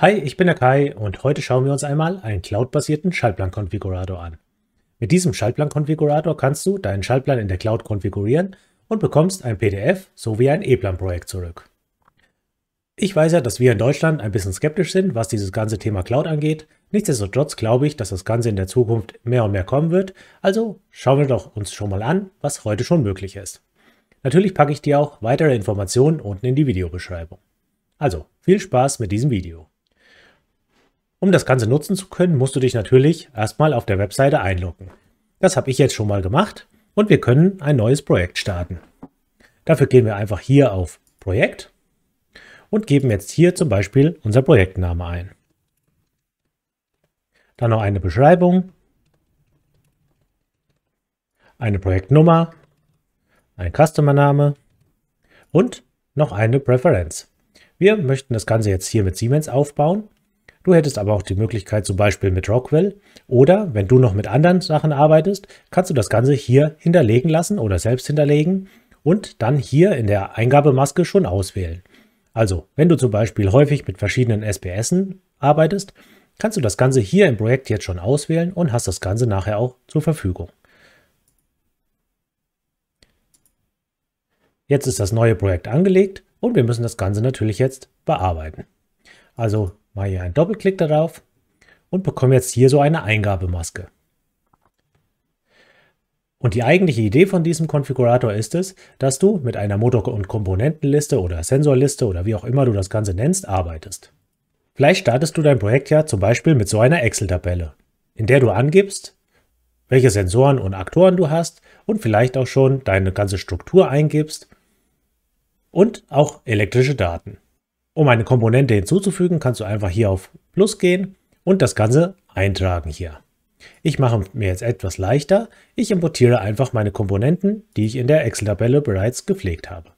Hi, ich bin der Kai und heute schauen wir uns einmal einen cloud-basierten schaltplan an. Mit diesem Schaltplankonfigurator kannst du deinen Schaltplan in der Cloud konfigurieren und bekommst ein PDF sowie ein E-Plan-Projekt zurück. Ich weiß ja, dass wir in Deutschland ein bisschen skeptisch sind, was dieses ganze Thema Cloud angeht. Nichtsdestotrotz glaube ich, dass das Ganze in der Zukunft mehr und mehr kommen wird. Also schauen wir doch uns schon mal an, was heute schon möglich ist. Natürlich packe ich dir auch weitere Informationen unten in die Videobeschreibung. Also viel Spaß mit diesem Video. Um das Ganze nutzen zu können, musst du dich natürlich erstmal auf der Webseite einloggen. Das habe ich jetzt schon mal gemacht und wir können ein neues Projekt starten. Dafür gehen wir einfach hier auf Projekt und geben jetzt hier zum Beispiel unser Projektname ein. Dann noch eine Beschreibung, eine Projektnummer, ein Customer-Name und noch eine Präferenz. Wir möchten das Ganze jetzt hier mit Siemens aufbauen Du hättest aber auch die Möglichkeit, zum Beispiel mit Rockwell oder wenn du noch mit anderen Sachen arbeitest, kannst du das Ganze hier hinterlegen lassen oder selbst hinterlegen und dann hier in der Eingabemaske schon auswählen. Also, wenn du zum Beispiel häufig mit verschiedenen SPSen arbeitest, kannst du das Ganze hier im Projekt jetzt schon auswählen und hast das Ganze nachher auch zur Verfügung. Jetzt ist das neue Projekt angelegt und wir müssen das Ganze natürlich jetzt bearbeiten. Also Mache hier einen Doppelklick darauf und bekomme jetzt hier so eine Eingabemaske. Und die eigentliche Idee von diesem Konfigurator ist es, dass du mit einer Motor- und Komponentenliste oder Sensorliste oder wie auch immer du das Ganze nennst, arbeitest. Vielleicht startest du dein Projekt ja zum Beispiel mit so einer Excel-Tabelle, in der du angibst, welche Sensoren und Aktoren du hast und vielleicht auch schon deine ganze Struktur eingibst und auch elektrische Daten. Um eine Komponente hinzuzufügen, kannst du einfach hier auf Plus gehen und das Ganze eintragen hier. Ich mache mir jetzt etwas leichter. Ich importiere einfach meine Komponenten, die ich in der Excel-Tabelle bereits gepflegt habe.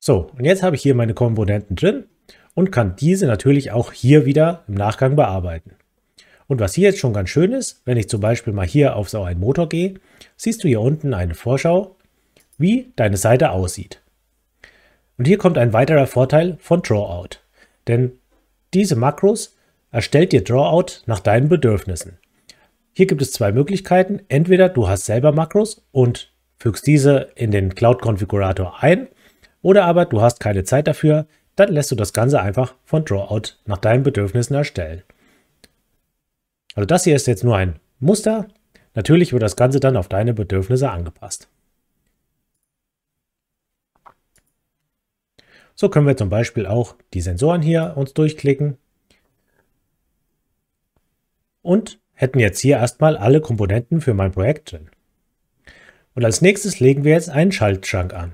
So, und jetzt habe ich hier meine Komponenten drin und kann diese natürlich auch hier wieder im Nachgang bearbeiten. Und was hier jetzt schon ganz schön ist, wenn ich zum Beispiel mal hier auf so einen Motor gehe, siehst du hier unten eine Vorschau wie deine Seite aussieht. Und hier kommt ein weiterer Vorteil von Drawout, denn diese Makros erstellt dir Drawout nach deinen Bedürfnissen. Hier gibt es zwei Möglichkeiten. Entweder du hast selber Makros und fügst diese in den Cloud-Konfigurator ein, oder aber du hast keine Zeit dafür, dann lässt du das Ganze einfach von Drawout nach deinen Bedürfnissen erstellen. Also das hier ist jetzt nur ein Muster. Natürlich wird das Ganze dann auf deine Bedürfnisse angepasst. So können wir zum Beispiel auch die Sensoren hier uns durchklicken und hätten jetzt hier erstmal alle Komponenten für mein Projekt drin. Und als nächstes legen wir jetzt einen Schaltschrank an.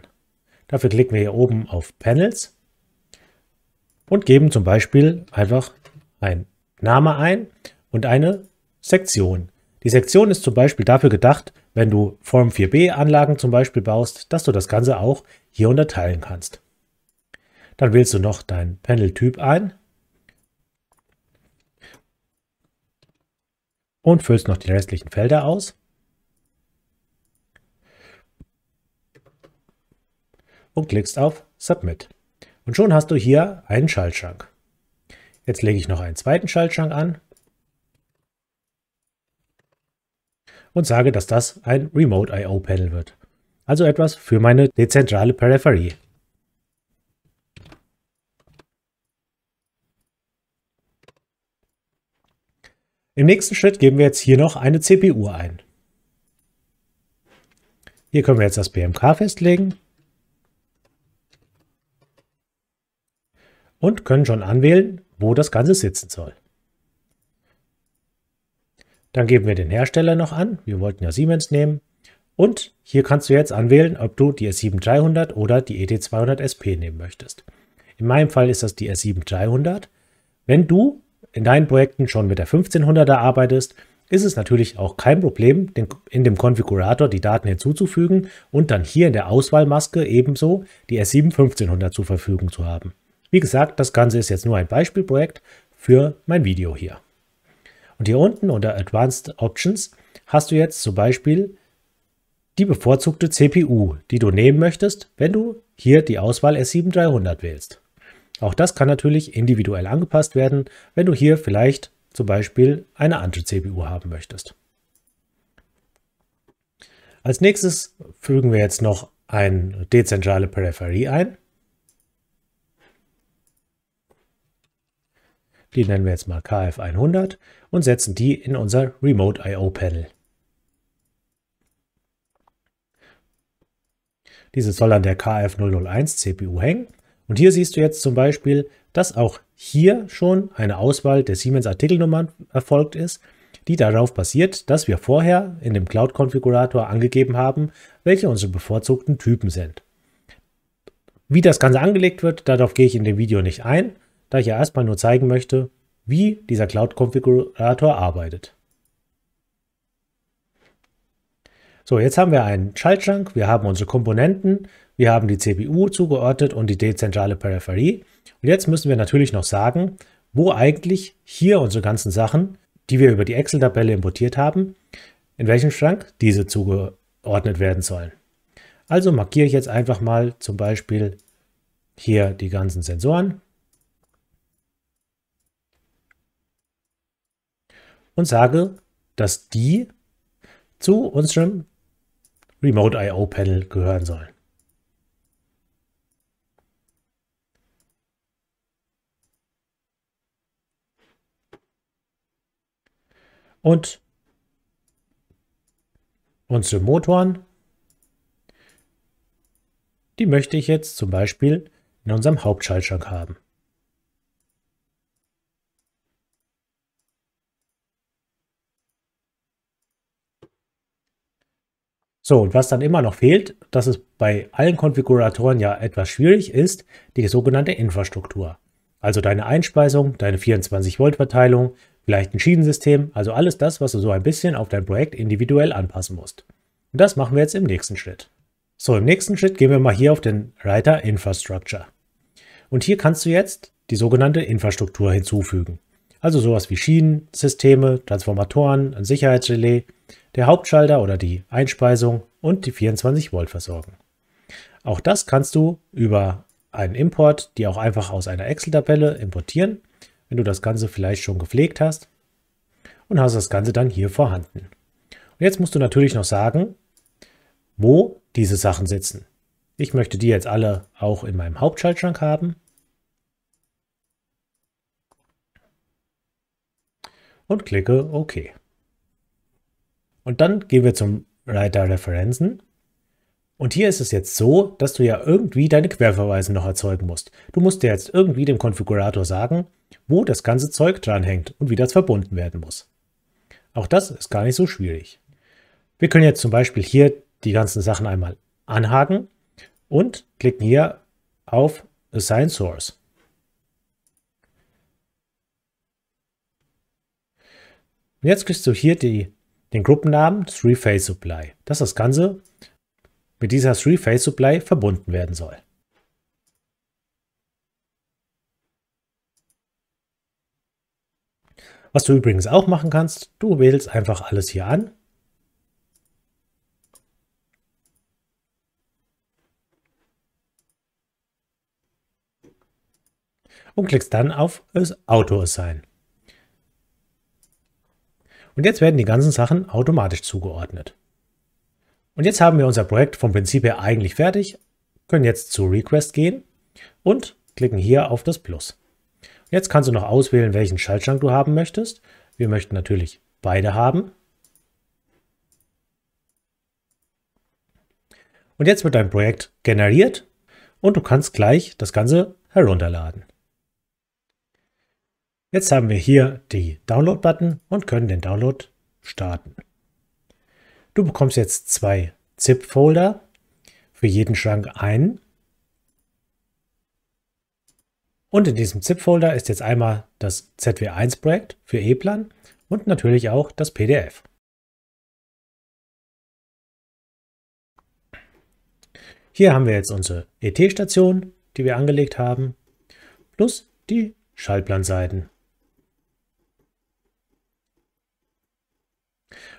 Dafür klicken wir hier oben auf Panels und geben zum Beispiel einfach ein Name ein und eine Sektion. Die Sektion ist zum Beispiel dafür gedacht, wenn du Form 4b Anlagen zum Beispiel baust, dass du das Ganze auch hier unterteilen kannst. Dann wählst du noch deinen Panel-Typ ein und füllst noch die restlichen Felder aus. Und klickst auf Submit. Und schon hast du hier einen Schaltschrank. Jetzt lege ich noch einen zweiten Schaltschrank an und sage, dass das ein Remote I.O. Panel wird. Also etwas für meine dezentrale Peripherie. Im nächsten Schritt geben wir jetzt hier noch eine CPU ein. Hier können wir jetzt das BMK festlegen und können schon anwählen, wo das Ganze sitzen soll. Dann geben wir den Hersteller noch an. Wir wollten ja Siemens nehmen. Und hier kannst du jetzt anwählen, ob du die S7300 oder die ET200 SP nehmen möchtest. In meinem Fall ist das die S7300. Wenn du in deinen Projekten schon mit der 1500er arbeitest, ist es natürlich auch kein Problem, in dem Konfigurator die Daten hinzuzufügen und dann hier in der Auswahlmaske ebenso die S7 1500 zur Verfügung zu haben. Wie gesagt, das Ganze ist jetzt nur ein Beispielprojekt für mein Video hier. Und hier unten unter Advanced Options hast du jetzt zum Beispiel die bevorzugte CPU, die du nehmen möchtest, wenn du hier die Auswahl S7 300 wählst. Auch das kann natürlich individuell angepasst werden, wenn du hier vielleicht zum Beispiel eine andere CPU haben möchtest. Als nächstes fügen wir jetzt noch eine dezentrale Peripherie ein. Die nennen wir jetzt mal KF100 und setzen die in unser Remote I.O. Panel. Diese soll an der KF001 CPU hängen und hier siehst du jetzt zum Beispiel, dass auch hier schon eine Auswahl der Siemens Artikelnummern erfolgt ist, die darauf basiert, dass wir vorher in dem Cloud-Konfigurator angegeben haben, welche unsere bevorzugten Typen sind. Wie das Ganze angelegt wird, darauf gehe ich in dem Video nicht ein, da ich ja erstmal nur zeigen möchte, wie dieser Cloud-Konfigurator arbeitet. So, jetzt haben wir einen Schaltschrank, wir haben unsere Komponenten, wir haben die CPU zugeordnet und die dezentrale Peripherie. Und jetzt müssen wir natürlich noch sagen, wo eigentlich hier unsere ganzen Sachen, die wir über die Excel-Tabelle importiert haben, in welchem Schrank diese zugeordnet werden sollen. Also markiere ich jetzt einfach mal zum Beispiel hier die ganzen Sensoren und sage, dass die zu unserem Remote I.O. Panel gehören sollen. und unsere Motoren. Die möchte ich jetzt zum Beispiel in unserem Hauptschaltschrank haben. So, und was dann immer noch fehlt, das ist bei allen Konfiguratoren ja etwas schwierig, ist die sogenannte Infrastruktur. Also deine Einspeisung, deine 24-Volt-Verteilung, vielleicht ein Schienensystem, also alles das, was du so ein bisschen auf dein Projekt individuell anpassen musst. Und das machen wir jetzt im nächsten Schritt. So, im nächsten Schritt gehen wir mal hier auf den Reiter Infrastructure. Und hier kannst du jetzt die sogenannte Infrastruktur hinzufügen. Also sowas wie Schienensysteme, Transformatoren, ein Sicherheitsrelais, der Hauptschalter oder die Einspeisung und die 24 Volt Versorgung. Auch das kannst du über einen Import, die auch einfach aus einer Excel-Tabelle importieren wenn du das Ganze vielleicht schon gepflegt hast und hast das Ganze dann hier vorhanden. Und jetzt musst du natürlich noch sagen, wo diese Sachen sitzen. Ich möchte die jetzt alle auch in meinem Hauptschaltschrank haben. Und klicke OK. Und dann gehen wir zum Reiter Referenzen und hier ist es jetzt so, dass du ja irgendwie deine Querverweise noch erzeugen musst. Du musst dir jetzt irgendwie dem Konfigurator sagen, wo das ganze Zeug dranhängt und wie das verbunden werden muss. Auch das ist gar nicht so schwierig. Wir können jetzt zum Beispiel hier die ganzen Sachen einmal anhaken und klicken hier auf Assign Source. Und jetzt kriegst du hier die, den Gruppennamen 3 Phase Supply, Das ist das Ganze mit dieser 3 phase Supply verbunden werden soll. Was du übrigens auch machen kannst, du wählst einfach alles hier an. Und klickst dann auf das Auto Assign. Und jetzt werden die ganzen Sachen automatisch zugeordnet. Und jetzt haben wir unser Projekt vom Prinzip her eigentlich fertig, können jetzt zu Request gehen und klicken hier auf das Plus. Jetzt kannst du noch auswählen, welchen Schaltschrank du haben möchtest. Wir möchten natürlich beide haben. Und jetzt wird dein Projekt generiert und du kannst gleich das Ganze herunterladen. Jetzt haben wir hier die Download-Button und können den Download starten. Du bekommst jetzt zwei ZIP-Folder, für jeden Schrank einen. Und in diesem ZIP-Folder ist jetzt einmal das ZW1-Projekt für E-Plan und natürlich auch das PDF. Hier haben wir jetzt unsere ET-Station, die wir angelegt haben, plus die Schaltplanseiten.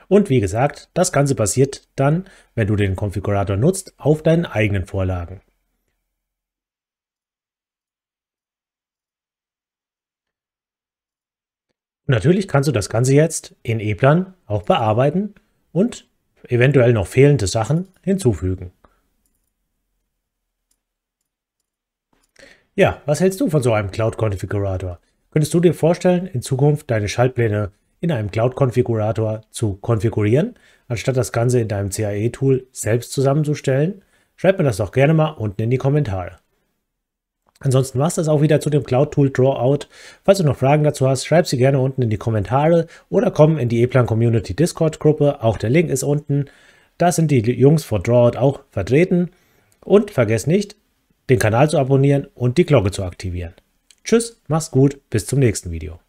Und wie gesagt, das Ganze basiert dann, wenn du den Konfigurator nutzt, auf deinen eigenen Vorlagen. natürlich kannst du das Ganze jetzt in E-Plan auch bearbeiten und eventuell noch fehlende Sachen hinzufügen. Ja, was hältst du von so einem Cloud-Konfigurator? Könntest du dir vorstellen, in Zukunft deine Schaltpläne in einem Cloud-Konfigurator zu konfigurieren, anstatt das Ganze in deinem CAE-Tool selbst zusammenzustellen? Schreib mir das doch gerne mal unten in die Kommentare. Ansonsten war es das auch wieder zu dem Cloud Tool Drawout. Falls du noch Fragen dazu hast, schreib sie gerne unten in die Kommentare oder komm in die ePlan Community Discord Gruppe. Auch der Link ist unten. Da sind die Jungs von Drawout auch vertreten. Und vergesst nicht, den Kanal zu abonnieren und die Glocke zu aktivieren. Tschüss, mach's gut, bis zum nächsten Video.